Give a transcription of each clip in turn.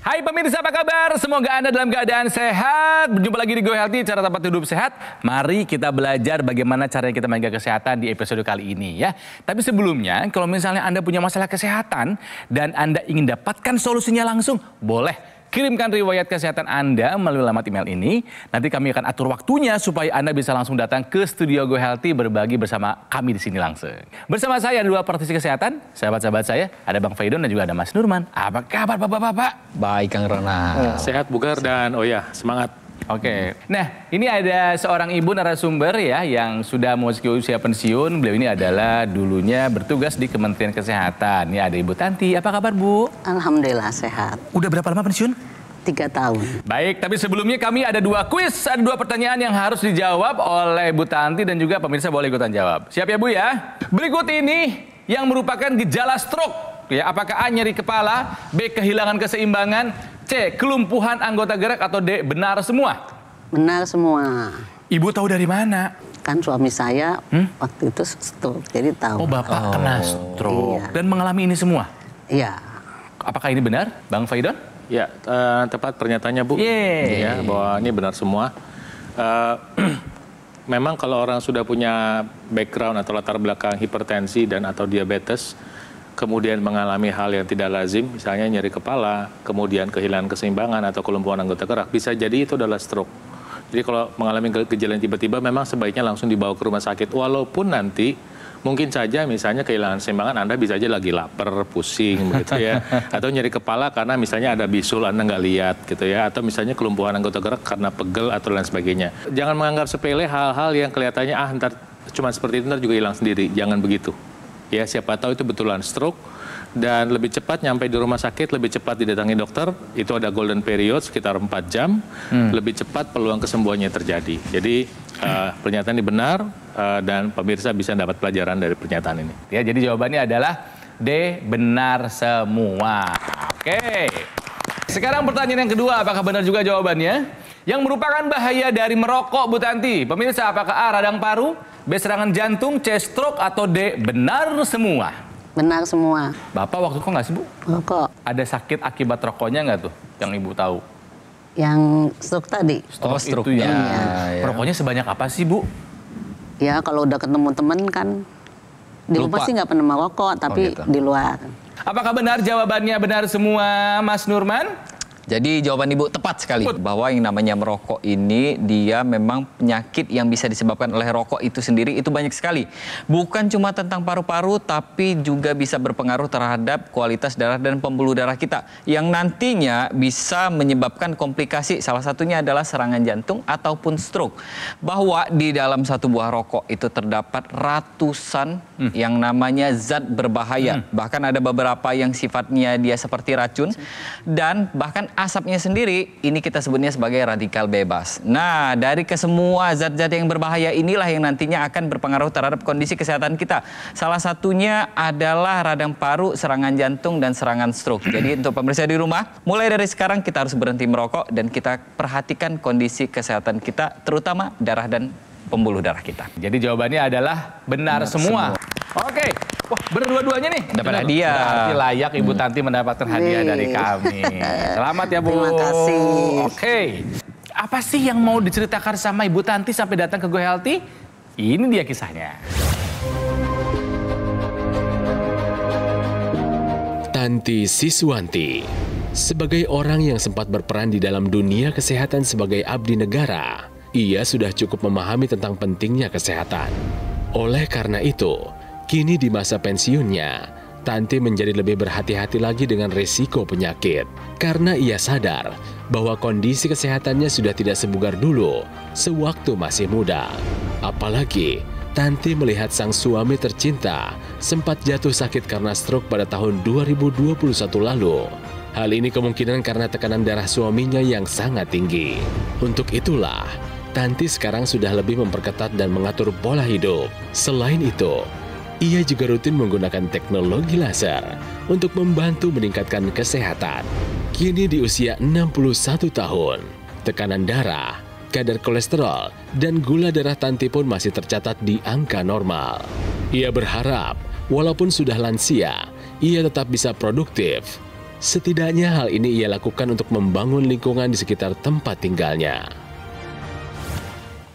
Hai pemirsa apa kabar? Semoga Anda dalam keadaan sehat. Berjumpa lagi di Go Healthy, cara tempat hidup sehat. Mari kita belajar bagaimana caranya kita menjaga kesehatan di episode kali ini ya. Tapi sebelumnya, kalau misalnya Anda punya masalah kesehatan dan Anda ingin dapatkan solusinya langsung, boleh Kirimkan riwayat kesehatan Anda melalui alamat email ini. Nanti kami akan atur waktunya supaya Anda bisa langsung datang ke Studio Go Healthy berbagi bersama kami di sini langsung. Bersama saya dua praktisi kesehatan, sahabat-sahabat saya, ada Bang Faidon dan juga ada Mas Nurman. Apa kabar Bapak-bapak? Baik Kang Rona. Sehat bugar dan oh ya, semangat Oke. Okay. Nah, ini ada seorang ibu narasumber ya yang sudah memasuki usia pensiun. Beliau ini adalah dulunya bertugas di Kementerian Kesehatan. Ini ya, ada Ibu Tanti. Apa kabar, Bu? Alhamdulillah sehat. Udah berapa lama pensiun? Tiga tahun. Baik, tapi sebelumnya kami ada dua kuis, ada dua pertanyaan yang harus dijawab oleh Bu Tanti dan juga pemirsa boleh ikutan jawab. Siap ya Bu ya? Berikut ini yang merupakan gejala stroke. Ya, apakah A nyeri kepala, B kehilangan keseimbangan, C. Kelumpuhan anggota gerak atau D. Benar semua? Benar semua. Ibu tahu dari mana? Kan suami saya hmm? waktu itu stroke, jadi tahu. Oh bapak oh. kena stroke. Iya. Dan mengalami ini semua? Iya. Apakah ini benar, Bang Faidon? Ya, uh, tepat pernyataannya Bu. Iya, Ya, bahwa ini benar semua. Uh, memang kalau orang sudah punya background atau latar belakang hipertensi dan atau diabetes, kemudian mengalami hal yang tidak lazim, misalnya nyeri kepala, kemudian kehilangan keseimbangan atau kelumpuhan anggota gerak, bisa jadi itu adalah stroke. Jadi kalau mengalami gejala tiba-tiba memang sebaiknya langsung dibawa ke rumah sakit walaupun nanti mungkin saja misalnya kehilangan keseimbangan Anda bisa aja lagi lapar, pusing begitu ya. Atau nyeri kepala karena misalnya ada bisul Anda nggak lihat gitu ya. Atau misalnya kelumpuhan anggota gerak karena pegel atau lain sebagainya. Jangan menganggap sepele hal-hal yang kelihatannya ah ntar cuma seperti itu ntar juga hilang sendiri. Jangan begitu ya siapa tahu itu betulan stroke dan lebih cepat nyampe di rumah sakit, lebih cepat didatangi dokter, itu ada golden period sekitar 4 jam, hmm. lebih cepat peluang kesembuhannya terjadi. Jadi uh, pernyataan ini benar uh, dan pemirsa bisa dapat pelajaran dari pernyataan ini. Ya, jadi jawabannya adalah D benar semua. Oke. Okay. Sekarang pertanyaan yang kedua, apakah benar juga jawabannya? Yang merupakan bahaya dari merokok, Bu Tanti. Pemirsa, apakah A radang paru, B. Serangan jantung, C. Stroke, atau D. Benar semua? Benar semua. Bapak waktu kok nggak sibuk? Oh, kok Ada sakit akibat rokoknya nggak tuh yang ibu tahu? Yang stroke tadi. Stroke, oh, stroke itu ya. Ya. Rokoknya sebanyak apa sih bu? Ya kalau udah ketemu temen kan. Di rumah sih nggak pernah merokok tapi oh, gitu. di luar. Apakah benar jawabannya benar semua Mas Nurman? Jadi jawaban Ibu tepat sekali bahwa yang namanya merokok ini dia memang penyakit yang bisa disebabkan oleh rokok itu sendiri itu banyak sekali. Bukan cuma tentang paru-paru tapi juga bisa berpengaruh terhadap kualitas darah dan pembuluh darah kita yang nantinya bisa menyebabkan komplikasi salah satunya adalah serangan jantung ataupun stroke. Bahwa di dalam satu buah rokok itu terdapat ratusan hmm. yang namanya zat berbahaya. Hmm. Bahkan ada beberapa yang sifatnya dia seperti racun dan bahkan asapnya sendiri, ini kita sebutnya sebagai radikal bebas. Nah, dari kesemua zat-zat yang berbahaya inilah yang nantinya akan berpengaruh terhadap kondisi kesehatan kita. Salah satunya adalah radang paru, serangan jantung, dan serangan stroke. Jadi untuk pemirsa di rumah, mulai dari sekarang kita harus berhenti merokok dan kita perhatikan kondisi kesehatan kita, terutama darah dan pembuluh darah kita. Jadi jawabannya adalah benar, benar semua. semua. Oke. Okay. Wah, berdua-duanya nih. Dapat hadiah. Berarti layak Ibu hmm. Tanti mendapatkan hadiah Nih. dari kami. Selamat ya, Bu. Terima kasih. Oke. Okay. Apa sih yang mau diceritakan sama Ibu Tanti sampai datang ke Go Healthy? Ini dia kisahnya. Tanti Siswanti sebagai orang yang sempat berperan di dalam dunia kesehatan sebagai abdi negara, ia sudah cukup memahami tentang pentingnya kesehatan. Oleh karena itu, kini di masa pensiunnya, Tanti menjadi lebih berhati-hati lagi dengan risiko penyakit karena ia sadar bahwa kondisi kesehatannya sudah tidak sebugar dulu sewaktu masih muda. Apalagi Tanti melihat sang suami tercinta sempat jatuh sakit karena stroke pada tahun 2021 lalu. Hal ini kemungkinan karena tekanan darah suaminya yang sangat tinggi. Untuk itulah, Tanti sekarang sudah lebih memperketat dan mengatur pola hidup. Selain itu, ia juga rutin menggunakan teknologi laser untuk membantu meningkatkan kesehatan. Kini di usia 61 tahun, tekanan darah, kadar kolesterol, dan gula darah Tanti pun masih tercatat di angka normal. Ia berharap, walaupun sudah lansia, ia tetap bisa produktif, Setidaknya hal ini ia lakukan untuk membangun lingkungan di sekitar tempat tinggalnya.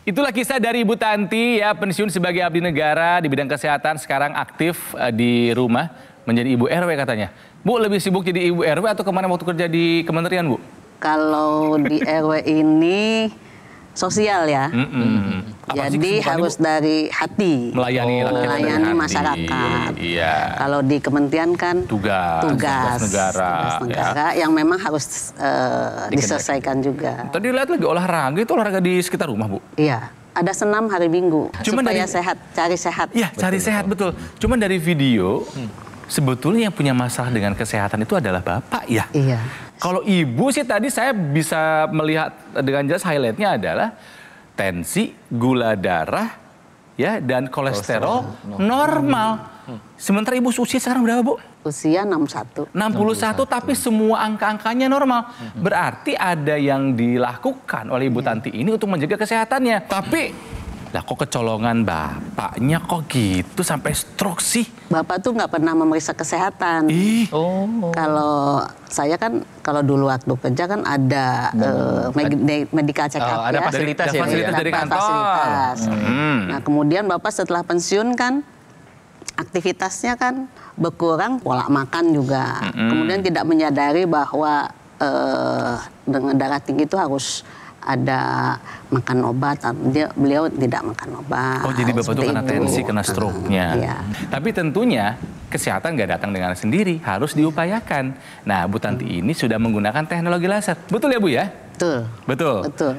Itulah kisah dari Ibu Tanti ya pensiun sebagai abdi negara di bidang kesehatan sekarang aktif uh, di rumah menjadi ibu RW katanya. Bu lebih sibuk jadi ibu RW atau kemana waktu kerja di kementerian Bu? Kalau di RW ini sosial ya. Mm -hmm. Jadi harus dari hati. Melayani oh, melayani melayani masyarakat. Iya. Kalau di kementerian kan tugas tugas, tugas negara, tugas ya. negara ya. yang memang harus uh, diselesaikan juga. Tadi lihat lagi olahraga itu olahraga di sekitar rumah, Bu. Iya ada senam hari Minggu Cuman supaya dari, sehat, cari sehat. Iya, cari sehat betul. Cuman dari video hmm. sebetulnya yang punya masalah dengan kesehatan itu adalah bapak ya. Iya. Kalau ibu sih tadi saya bisa melihat dengan jelas highlightnya adalah tensi, gula darah, ya dan kolesterol, kolesterol. normal. Hmm. Sementara ibu usia sekarang berapa bu? Usia 61. 61, 61. tapi semua angka-angkanya normal. Hmm. Berarti ada yang dilakukan oleh ibu hmm. tanti ini untuk menjaga kesehatannya. Tapi lah kok kecolongan bapaknya kok gitu sampai stroke sih? Bapak tuh nggak pernah memeriksa kesehatan. Ih. Oh. Kalau saya kan kalau dulu waktu kerja kan ada hmm. uh, med medical check up oh, ada ya. fasilitas dari, ya, ya. Fasilitas ya. dari kantor. Fasilitas. Hmm. Nah, kemudian Bapak setelah pensiun kan aktivitasnya kan berkurang pola makan juga. Hmm. Kemudian tidak menyadari bahwa uh, dengan darah tinggi itu harus ada makan obat, ah, dia beliau tidak makan obat. Oh jadi bapak itu kena tensi, kena ah, stroke-nya. Uh, iya. Tapi tentunya kesehatan nggak datang dengan sendiri, harus diupayakan. Nah Bu Tanti ini sudah menggunakan teknologi laser, betul ya Bu ya? Betul. Betul. Betul.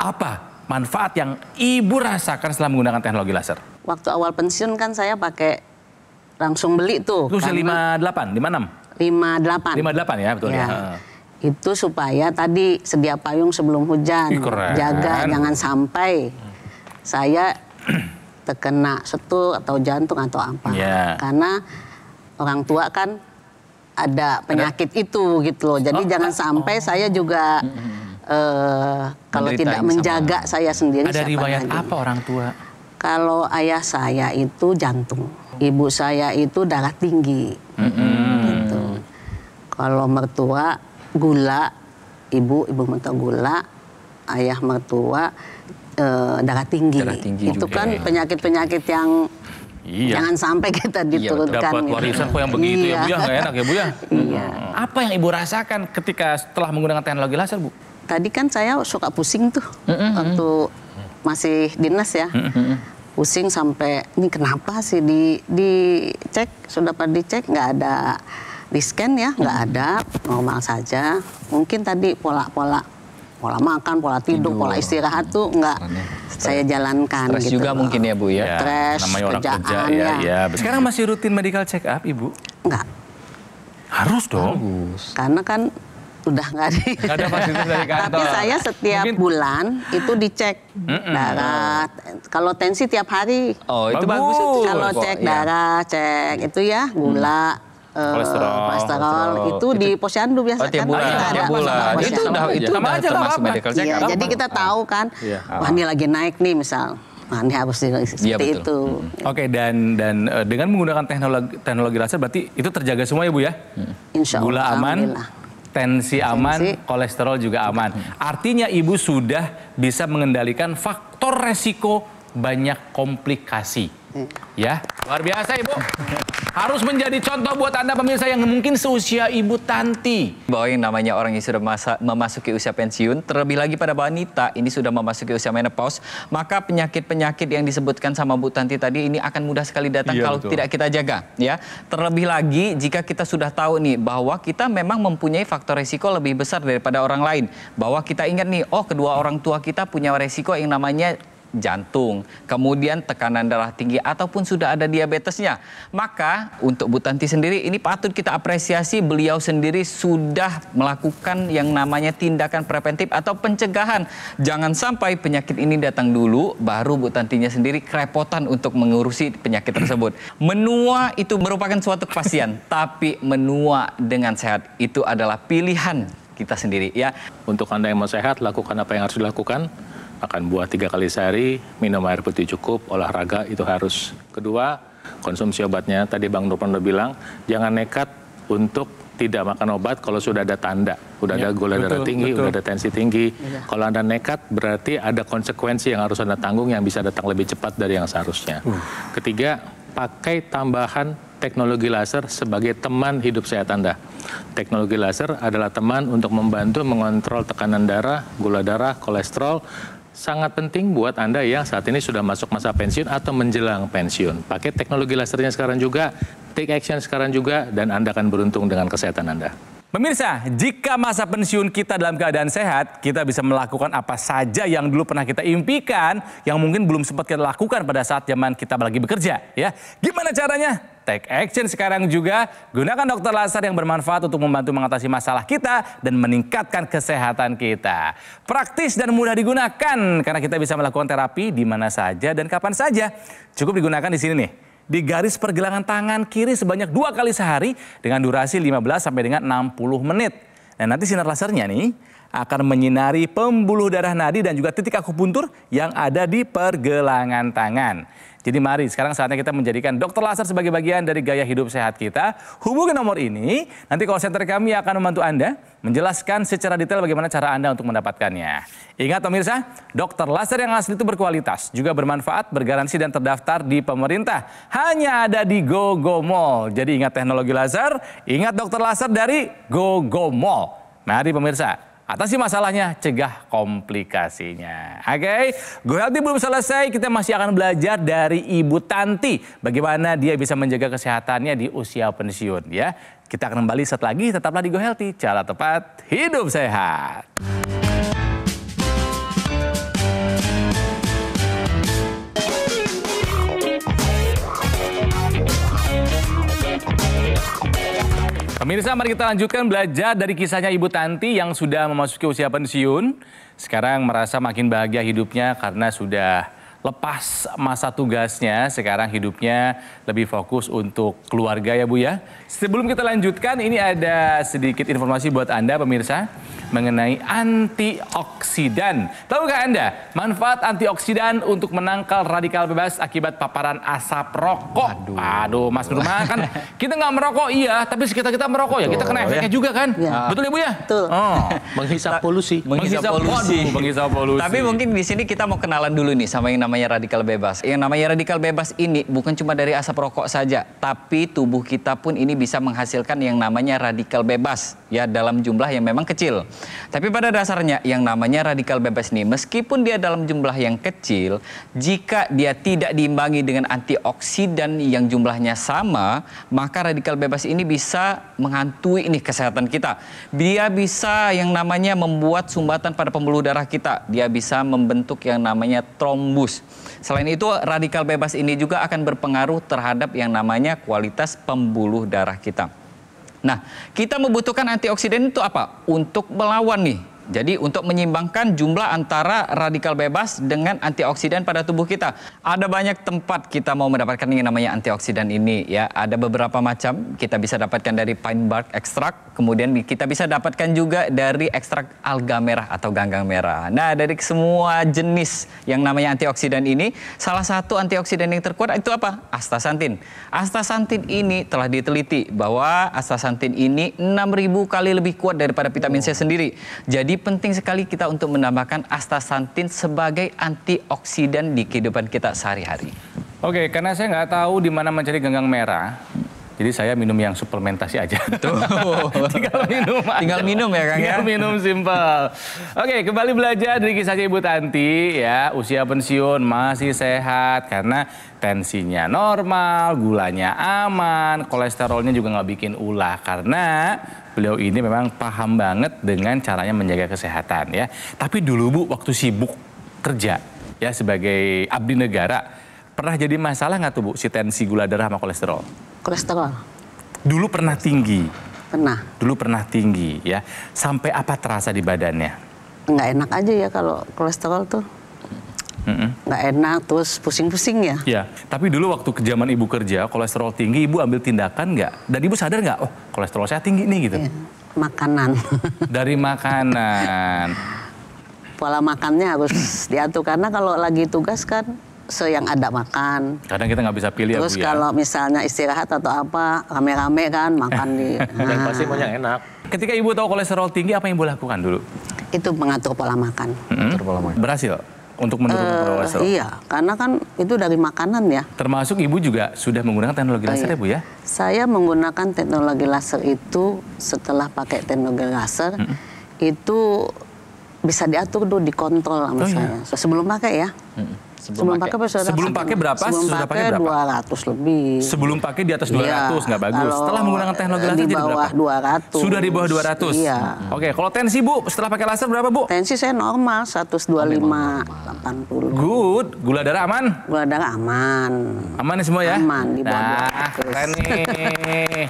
Apa manfaat yang ibu rasakan setelah menggunakan teknologi laser? Waktu awal pensiun kan saya pakai langsung beli tuh. Itu usia lima 56? Lima delapan. ya betul ya. ya itu supaya tadi sedia payung sebelum hujan, Keren. jaga jangan sampai saya terkena setu atau jantung atau apa. Yeah. Karena orang tua kan ada penyakit ada? itu gitu loh. Jadi oh, jangan sampai oh. saya juga mm uh, kalau tidak menjaga sama. saya sendiri. Ada riwayat lagi? apa orang tua? Kalau ayah saya itu jantung, ibu saya itu darah tinggi. Mm -hmm. gitu. Kalau mertua gula ibu ibu mertua gula ayah mertua e, eh, darah tinggi darah tinggi itu juga. kan ya. penyakit penyakit yang Iya. Jangan sampai kita iya, diturunkan. Iya, dapat gitu. warisan kok yang begitu iya. ya Bu ya, iya. nggak enak ya Bu ya. Iya. Hmm. Apa yang Ibu rasakan ketika setelah menggunakan teknologi laser Bu? Tadi kan saya suka pusing tuh mm -hmm. waktu hmm. masih dinas ya. Mm -hmm. Pusing sampai ini kenapa sih di dicek sudah pernah dicek nggak ada di scan ya nggak hmm. ada normal saja mungkin tadi pola-pola pola makan, pola tidur, tidur. pola istirahat tuh nggak saya jalankan Stres gitu. juga mungkin ya Bu ya. Iya, stres, Namanya kerjaan kerja, iya, ya. ya, ya Sekarang masih rutin medical check up Ibu? nggak Harus dong. Harus. Karena kan udah nggak ada. Tapi saya setiap Mungkin... bulan itu dicek mm darah. Kalau tensi tiap hari. Oh itu bagus. bagus. Kalau cek iya. darah, cek itu ya gula. Hmm Eh, kolesterol, kolesterol itu di posyandu biasa oh, kan bulan, tiap bulan. itu udah itu sama aja lah apa. medical ya, jadi kita tahu kan ya. wah ini lagi naik nih misal Nah, ini harus iya, seperti ya, betul. itu. Hmm. Oke, okay, dan dan eh, dengan menggunakan teknologi teknologi laser berarti itu terjaga semua ya Bu ya? Hmm. Insya Allah. Gula aman, tensi aman, tensi. kolesterol juga aman. Hmm. Artinya Ibu sudah bisa mengendalikan faktor resiko banyak komplikasi Ya, luar biasa Ibu. Harus menjadi contoh buat Anda pemirsa yang mungkin seusia Ibu Tanti. Bahwa yang namanya orang yang sudah masa, memasuki usia pensiun, terlebih lagi pada wanita ini sudah memasuki usia menopause, maka penyakit-penyakit yang disebutkan sama Bu Tanti tadi ini akan mudah sekali datang iya, kalau betul. tidak kita jaga, ya. Terlebih lagi jika kita sudah tahu nih bahwa kita memang mempunyai faktor resiko lebih besar daripada orang lain, bahwa kita ingat nih, oh kedua orang tua kita punya resiko yang namanya jantung, kemudian tekanan darah tinggi ataupun sudah ada diabetesnya. Maka untuk Butanti sendiri ini patut kita apresiasi beliau sendiri sudah melakukan yang namanya tindakan preventif atau pencegahan. Jangan sampai penyakit ini datang dulu baru Butantinya sendiri kerepotan untuk mengurusi penyakit tersebut. Menua itu merupakan suatu kepastian, tapi menua dengan sehat itu adalah pilihan kita sendiri ya. Untuk Anda yang mau sehat, lakukan apa yang harus dilakukan makan buah tiga kali sehari, minum air putih cukup, olahraga itu harus. Kedua, konsumsi obatnya. Tadi Bang Nurman udah bilang, jangan nekat untuk tidak makan obat kalau sudah ada tanda. Udah ya, ada gula betul, darah tinggi, betul. udah ada tensi tinggi. Ya. Kalau Anda nekat, berarti ada konsekuensi yang harus Anda tanggung yang bisa datang lebih cepat dari yang seharusnya. Uh. Ketiga, pakai tambahan teknologi laser sebagai teman hidup sehat Anda. Teknologi laser adalah teman untuk membantu mengontrol tekanan darah, gula darah, kolesterol, sangat penting buat Anda yang saat ini sudah masuk masa pensiun atau menjelang pensiun. Pakai teknologi lasernya sekarang juga, take action sekarang juga, dan Anda akan beruntung dengan kesehatan Anda. Pemirsa, jika masa pensiun kita dalam keadaan sehat, kita bisa melakukan apa saja yang dulu pernah kita impikan, yang mungkin belum sempat kita lakukan pada saat zaman kita lagi bekerja. Ya, gimana caranya? Take action sekarang juga. Gunakan dokter laser yang bermanfaat untuk membantu mengatasi masalah kita dan meningkatkan kesehatan kita. Praktis dan mudah digunakan karena kita bisa melakukan terapi di mana saja dan kapan saja. Cukup digunakan di sini nih di garis pergelangan tangan kiri sebanyak dua kali sehari dengan durasi 15 sampai dengan 60 menit. Dan nah, nanti sinar lasernya nih akan menyinari pembuluh darah nadi dan juga titik akupuntur yang ada di pergelangan tangan. Jadi mari sekarang saatnya kita menjadikan dokter laser sebagai bagian dari gaya hidup sehat kita. Hubungi nomor ini, nanti call center kami akan membantu Anda menjelaskan secara detail bagaimana cara Anda untuk mendapatkannya. Ingat pemirsa, dokter laser yang asli itu berkualitas, juga bermanfaat, bergaransi dan terdaftar di pemerintah. Hanya ada di GoGo Mall. Jadi ingat teknologi laser, ingat dokter laser dari GoGo Mall. Mari pemirsa, Atasi masalahnya, cegah komplikasinya. Oke, okay? Go Healthy belum selesai, kita masih akan belajar dari Ibu Tanti bagaimana dia bisa menjaga kesehatannya di usia pensiun ya. Kita akan kembali saat lagi tetaplah di Go Healthy, cara tepat hidup sehat. Mirsa, mari kita lanjutkan belajar dari kisahnya Ibu Tanti yang sudah memasuki usia pensiun. Sekarang merasa makin bahagia hidupnya karena sudah lepas masa tugasnya, sekarang hidupnya lebih fokus untuk keluarga ya Bu ya. Sebelum kita lanjutkan, ini ada sedikit informasi buat Anda pemirsa mengenai antioksidan. Tahu nggak Anda manfaat antioksidan untuk menangkal radikal bebas akibat paparan asap rokok? Aduh, Aduh Mas Nurma kan kita nggak merokok iya, tapi sekitar kita merokok Betul, ya kita kena ya. efeknya ya. juga kan? Ya. Betul ya Bu ya? Betul. Oh. Menghisap polusi. Menghisap, polusi. menghisap polusi. Tapi mungkin di sini kita mau kenalan dulu nih sama yang namanya namanya radikal bebas. Yang namanya radikal bebas ini bukan cuma dari asap rokok saja, tapi tubuh kita pun ini bisa menghasilkan yang namanya radikal bebas ya dalam jumlah yang memang kecil. Tapi pada dasarnya yang namanya radikal bebas ini meskipun dia dalam jumlah yang kecil, jika dia tidak diimbangi dengan antioksidan yang jumlahnya sama, maka radikal bebas ini bisa menghantui ini kesehatan kita. Dia bisa yang namanya membuat sumbatan pada pembuluh darah kita. Dia bisa membentuk yang namanya trombus. Selain itu, radikal bebas ini juga akan berpengaruh terhadap yang namanya kualitas pembuluh darah kita. Nah, kita membutuhkan antioksidan itu apa? Untuk melawan nih jadi untuk menyimbangkan jumlah antara radikal bebas dengan antioksidan pada tubuh kita. Ada banyak tempat kita mau mendapatkan yang namanya antioksidan ini ya. Ada beberapa macam kita bisa dapatkan dari pine bark extract, kemudian kita bisa dapatkan juga dari ekstrak alga merah atau ganggang merah. Nah, dari semua jenis yang namanya antioksidan ini, salah satu antioksidan yang terkuat itu apa? Astaxanthin. Astaxanthin ini telah diteliti bahwa astaxanthin ini 6000 kali lebih kuat daripada vitamin C sendiri. Jadi penting sekali kita untuk menambahkan astaxanthin sebagai antioksidan di kehidupan kita sehari-hari. Oke, karena saya nggak tahu di mana mencari genggam merah, jadi saya minum yang suplementasi aja. Tuh. Tinggal minum aja. Tinggal minum ya Kang Tinggal ya. minum simple. Oke, kembali belajar dari kisahnya Ibu Tanti ya. Usia pensiun masih sehat karena tensinya normal, gulanya aman, kolesterolnya juga nggak bikin ulah karena beliau ini memang paham banget dengan caranya menjaga kesehatan ya. Tapi dulu Bu waktu sibuk kerja ya sebagai abdi negara pernah jadi masalah nggak tuh Bu si tensi gula darah sama kolesterol? Kolesterol. Dulu pernah tinggi. Pernah. Dulu pernah tinggi ya. Sampai apa terasa di badannya? Nggak enak aja ya kalau kolesterol tuh mm-hmm. enak terus pusing-pusing ya. Ya, tapi dulu waktu ke zaman ibu kerja kolesterol tinggi ibu ambil tindakan nggak? Dan ibu sadar nggak? Oh kolesterol saya tinggi nih gitu. Iya. makanan. Dari makanan. Pola makannya harus diatur karena kalau lagi tugas kan so yang ada makan. Kadang kita nggak bisa pilih. Ya, terus ya, kalau misalnya istirahat atau apa rame-rame kan makan di. Nah. pasti mau yang enak. Ketika ibu tahu kolesterol tinggi apa yang ibu lakukan dulu? Itu mengatur pola makan. Mm -hmm. Mengatur pola makan. Berhasil untuk menurunkan uh, Iya, karena kan itu dari makanan ya. Termasuk ibu juga sudah menggunakan teknologi laser iya. ya, Bu ya? Saya menggunakan teknologi laser itu setelah pakai teknologi laser mm -hmm. itu bisa diatur tuh dikontrol sama oh, iya. saya. Iya. Sebelum pakai ya. Mm -hmm. Sebelum, pakai, berapa? Sebelum pakai berapa? Sebelum pakai dua 200 lebih. Sebelum pakai di atas 200 ya, nggak bagus. Setelah menggunakan teknologi laser jadi berapa? Di bawah 200. Sudah di bawah 200. Iya. Oke, kalau tensi Bu, setelah pakai laser berapa Bu? Tensi saya normal 125 80. Good. Gula darah aman? Gula darah aman. Aman nih ya semua ya? Aman di bawah nah, 200. keren nih.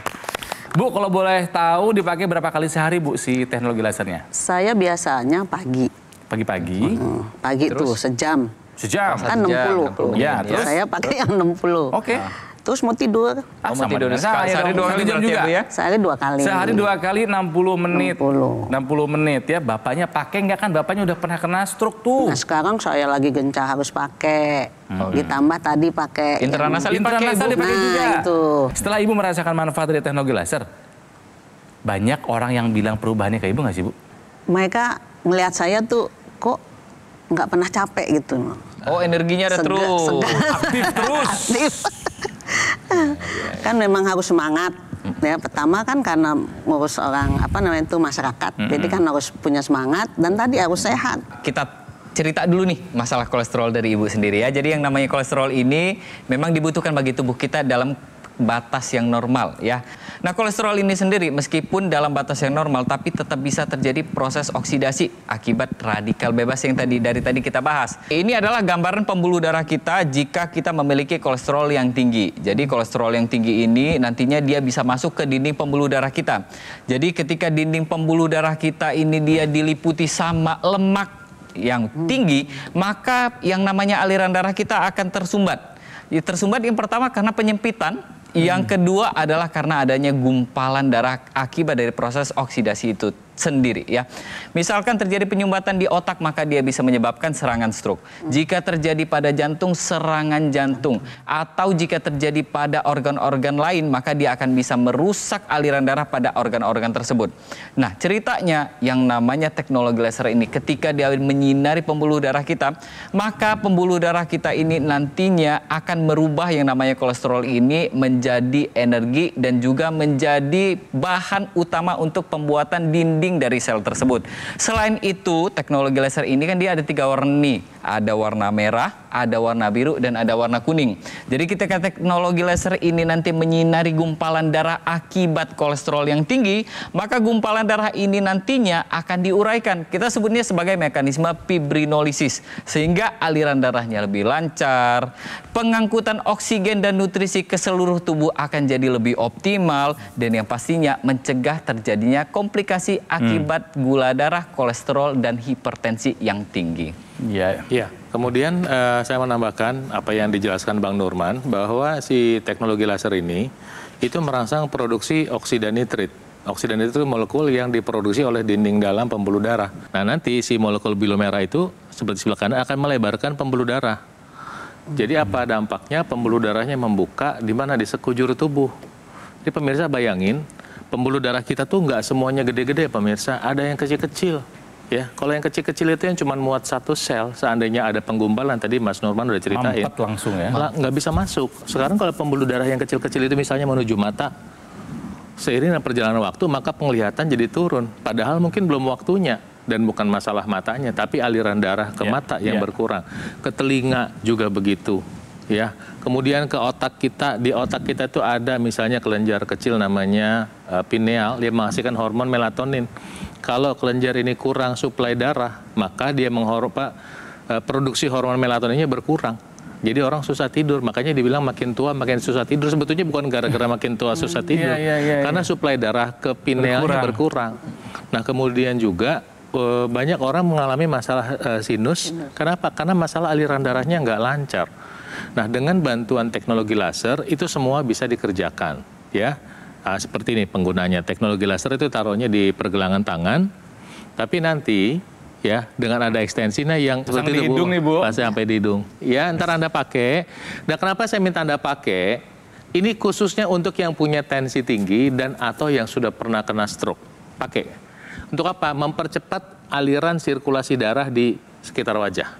Bu, kalau boleh tahu dipakai berapa kali sehari Bu si teknologi lasernya? Saya biasanya pagi. Pagi-pagi? Hmm, pagi tuh sejam Sejam. Kan 60. 60. Ya, iya. terus? Saya pakai yang 60. Oke. Okay. Terus mau tidur. Ah, oh, mau tidur sehari, sehari dua kali jam juga. Ya, ya? Sehari dua kali. Sehari dua kali 60 menit. 60. 60 menit ya. Bapaknya pakai enggak kan? Bapaknya udah pernah kena stroke tuh. Nah sekarang saya lagi gencah harus pakai. Hmm. Oh, iya. Ditambah tadi pakai. internasal dipakai Internasal Dipakai nah, juga. Itu. Setelah ibu merasakan manfaat dari teknologi laser. Banyak orang yang bilang perubahannya ke ibu nggak sih bu? Mereka melihat saya tuh kok nggak pernah capek gitu. Oh energinya ada terus, aktif terus. aktif. kan memang harus semangat. Ya pertama kan karena ngurus orang apa namanya itu masyarakat, mm -hmm. jadi kan harus punya semangat dan tadi harus sehat. Kita cerita dulu nih masalah kolesterol dari ibu sendiri ya. Jadi yang namanya kolesterol ini memang dibutuhkan bagi tubuh kita dalam batas yang normal ya. Nah kolesterol ini sendiri meskipun dalam batas yang normal tapi tetap bisa terjadi proses oksidasi akibat radikal bebas yang tadi dari tadi kita bahas. Ini adalah gambaran pembuluh darah kita jika kita memiliki kolesterol yang tinggi. Jadi kolesterol yang tinggi ini nantinya dia bisa masuk ke dinding pembuluh darah kita. Jadi ketika dinding pembuluh darah kita ini dia diliputi sama lemak yang tinggi, maka yang namanya aliran darah kita akan tersumbat. Tersumbat yang pertama karena penyempitan yang kedua adalah karena adanya gumpalan darah akibat dari proses oksidasi itu sendiri ya. Misalkan terjadi penyumbatan di otak maka dia bisa menyebabkan serangan stroke. Jika terjadi pada jantung serangan jantung atau jika terjadi pada organ-organ lain maka dia akan bisa merusak aliran darah pada organ-organ tersebut. Nah, ceritanya yang namanya teknologi laser ini ketika dia menyinari pembuluh darah kita, maka pembuluh darah kita ini nantinya akan merubah yang namanya kolesterol ini menjadi energi dan juga menjadi bahan utama untuk pembuatan dinding masing-masing dari sel tersebut. Selain itu, teknologi laser ini kan dia ada tiga warna nih. Ada warna merah, ada warna biru dan ada warna kuning. Jadi kita ke teknologi laser ini nanti menyinari gumpalan darah akibat kolesterol yang tinggi, maka gumpalan darah ini nantinya akan diuraikan. Kita sebutnya sebagai mekanisme fibrinolisis sehingga aliran darahnya lebih lancar, pengangkutan oksigen dan nutrisi ke seluruh tubuh akan jadi lebih optimal dan yang pastinya mencegah terjadinya komplikasi hmm. akibat hmm. gula darah, kolesterol dan hipertensi yang tinggi. Iya. Yeah. Yeah. Kemudian uh, saya menambahkan apa yang dijelaskan Bang Nurman bahwa si teknologi laser ini itu merangsang produksi oksida nitrit. Oksida nitrit itu molekul yang diproduksi oleh dinding dalam pembuluh darah. Nah nanti si molekul bilu merah itu seperti sebelah kanan akan melebarkan pembuluh darah. Jadi apa dampaknya pembuluh darahnya membuka di mana di sekujur tubuh. Jadi pemirsa bayangin pembuluh darah kita tuh nggak semuanya gede-gede pemirsa, ada yang kecil-kecil. Ya, kalau yang kecil-kecil itu yang cuma muat satu sel, seandainya ada penggumpalan tadi Mas Norman udah ceritain. Mampet langsung ya. Nggak bisa masuk. Sekarang kalau pembuluh darah yang kecil-kecil itu misalnya menuju mata, seiring dengan perjalanan waktu maka penglihatan jadi turun. Padahal mungkin belum waktunya dan bukan masalah matanya, tapi aliran darah ke yeah. mata yang yeah. berkurang. Ke telinga juga begitu ya. Kemudian ke otak kita, di otak kita itu ada misalnya kelenjar kecil namanya uh, pineal, dia menghasilkan hormon melatonin. Kalau kelenjar ini kurang suplai darah, maka dia menghormat uh, e, produksi hormon melatoninnya berkurang. Jadi orang susah tidur, makanya dibilang makin tua makin susah tidur. Sebetulnya bukan gara-gara makin tua susah hmm, tidur, yeah, yeah, yeah, yeah. karena iya. suplai darah ke pinealnya berkurang. berkurang. Nah kemudian juga e, banyak orang mengalami masalah sinus. sinus. Kenapa? Karena masalah aliran darahnya nggak lancar Nah, dengan bantuan teknologi laser itu semua bisa dikerjakan, ya. Nah, seperti ini penggunanya teknologi laser itu taruhnya di pergelangan tangan, tapi nanti ya dengan ada ekstensinya yang Pasang seperti di hidung nih bu pas sampai di hidung ya ntar anda pakai nah kenapa saya minta anda pakai ini khususnya untuk yang punya tensi tinggi dan atau yang sudah pernah kena stroke pakai untuk apa mempercepat aliran sirkulasi darah di sekitar wajah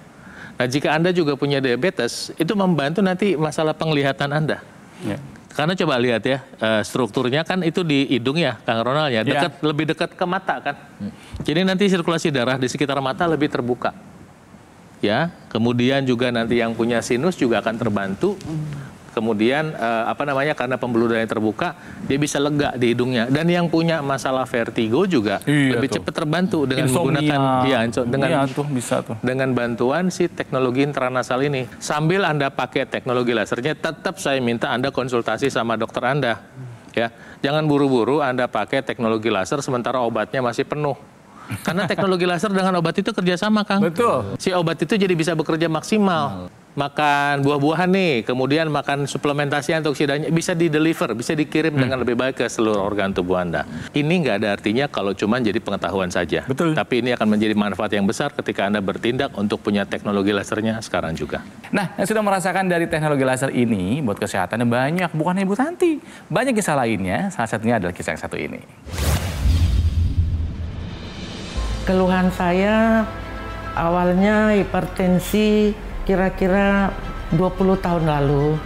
Nah, jika Anda juga punya diabetes, itu membantu nanti masalah penglihatan Anda. Ya. Karena coba lihat ya, eh, strukturnya kan itu di hidung ya, Kang Ronald ya, ya. dekat ya. lebih dekat ke mata kan. Jadi nanti sirkulasi darah di sekitar mata lebih terbuka. Ya, kemudian juga nanti yang punya sinus juga akan terbantu kemudian uh, apa namanya karena darahnya terbuka dia bisa lega di hidungnya dan yang punya masalah vertigo juga iya lebih cepat terbantu dengan Insomnia. menggunakan ya dengan iya, tuh, bisa tuh. dengan bantuan si teknologi intranasal ini sambil anda pakai teknologi lasernya tetap saya minta anda konsultasi sama dokter anda ya jangan buru-buru anda pakai teknologi laser sementara obatnya masih penuh karena teknologi laser dengan obat itu kerjasama, Kang. Betul. Si obat itu jadi bisa bekerja maksimal makan buah-buahan nih, kemudian makan suplementasi antioksidannya bisa di deliver, bisa dikirim hmm. dengan lebih baik ke seluruh organ tubuh Anda. Ini nggak ada artinya kalau cuma jadi pengetahuan saja. Betul. Tapi ini akan menjadi manfaat yang besar ketika Anda bertindak untuk punya teknologi lasernya sekarang juga. Nah, yang sudah merasakan dari teknologi laser ini buat kesehatan banyak, bukan Ibu Tanti. Banyak kisah lainnya, salah satunya adalah kisah yang satu ini. Keluhan saya awalnya hipertensi kira-kira 20 tahun lalu,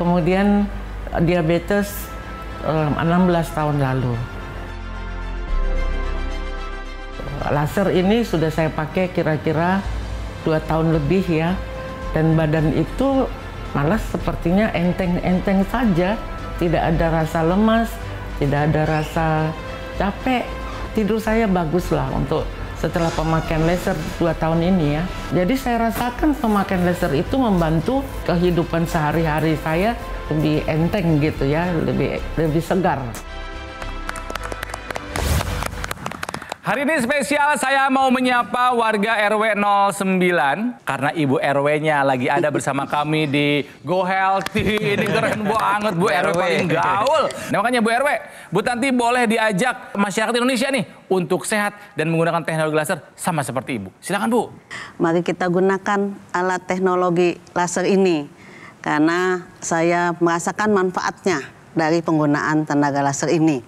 kemudian eh, diabetes eh, enam 16 tahun lalu. Laser ini sudah saya pakai kira-kira dua tahun lebih ya, dan badan itu malah sepertinya enteng-enteng saja, tidak ada rasa lemas, tidak ada rasa capek. Tidur saya bagus lah untuk setelah pemakaian laser 2 tahun ini ya. Jadi saya rasakan pemakaian laser itu membantu kehidupan sehari-hari saya lebih enteng gitu ya, lebih lebih segar. Hari ini spesial saya mau menyapa warga RW 09 karena Ibu RW-nya lagi ada bersama kami di Go Healthy. Ini keren banget Bu RW paling gaul. Nah, makanya Bu RW, Bu Tanti boleh diajak masyarakat Indonesia nih untuk sehat dan menggunakan teknologi laser sama seperti Ibu. Silakan Bu. Mari kita gunakan alat teknologi laser ini karena saya merasakan manfaatnya dari penggunaan tenaga laser ini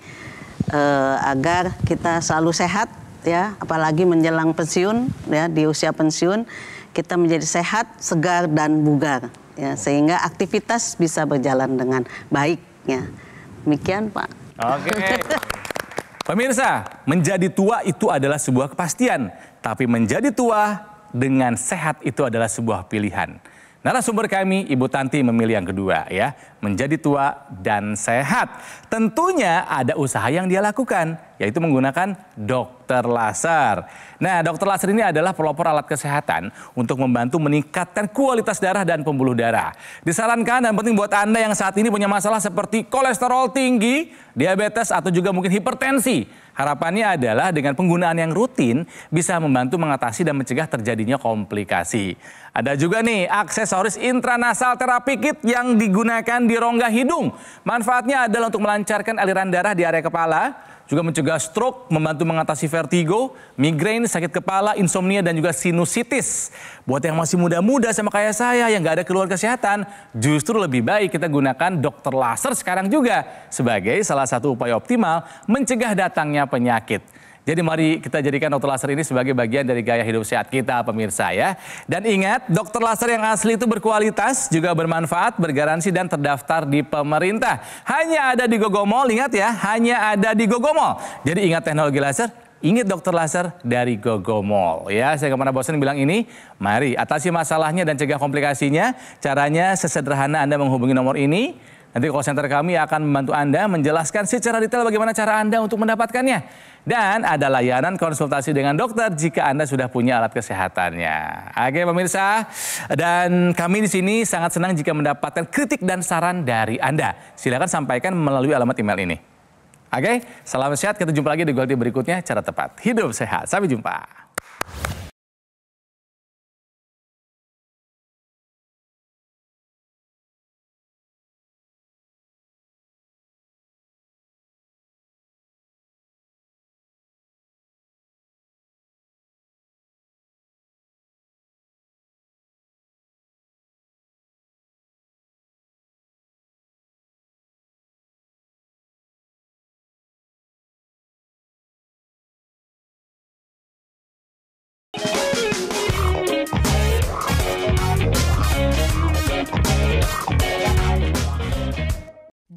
uh, agar kita selalu sehat ya, apalagi menjelang pensiun ya di usia pensiun kita menjadi sehat, segar dan bugar ya sehingga aktivitas bisa berjalan dengan baik ya. Demikian Pak. Oke. Okay. Pemirsa, menjadi tua itu adalah sebuah kepastian, tapi menjadi tua dengan sehat itu adalah sebuah pilihan. Narasumber kami, Ibu Tanti memilih yang kedua ya menjadi tua dan sehat. Tentunya ada usaha yang dia lakukan, yaitu menggunakan dokter laser. Nah, dokter laser ini adalah pelopor alat kesehatan untuk membantu meningkatkan kualitas darah dan pembuluh darah. Disarankan dan penting buat Anda yang saat ini punya masalah seperti kolesterol tinggi, diabetes, atau juga mungkin hipertensi. Harapannya adalah dengan penggunaan yang rutin bisa membantu mengatasi dan mencegah terjadinya komplikasi. Ada juga nih aksesoris intranasal terapi kit yang digunakan di rongga hidung. Manfaatnya adalah untuk melancarkan aliran darah di area kepala, juga mencegah stroke, membantu mengatasi vertigo, migrain, sakit kepala, insomnia, dan juga sinusitis. Buat yang masih muda-muda sama kayak saya yang nggak ada keluar kesehatan, justru lebih baik kita gunakan dokter laser sekarang juga sebagai salah satu upaya optimal mencegah datangnya penyakit. Jadi mari kita jadikan dokter laser ini sebagai bagian dari gaya hidup sehat kita pemirsa ya. Dan ingat dokter laser yang asli itu berkualitas, juga bermanfaat, bergaransi dan terdaftar di pemerintah. Hanya ada di Gogomol, ingat ya, hanya ada di Gogomol. Jadi ingat teknologi laser, ingat dokter laser dari Gogomol. Ya, saya kemana bosan bilang ini, mari atasi masalahnya dan cegah komplikasinya. Caranya sesederhana Anda menghubungi nomor ini Nanti call center kami akan membantu Anda menjelaskan secara detail bagaimana cara Anda untuk mendapatkannya. Dan ada layanan konsultasi dengan dokter jika Anda sudah punya alat kesehatannya. Oke pemirsa, dan kami di sini sangat senang jika mendapatkan kritik dan saran dari Anda. Silakan sampaikan melalui alamat email ini. Oke, salam sehat, kita jumpa lagi di Gold berikutnya cara tepat. Hidup sehat, sampai jumpa.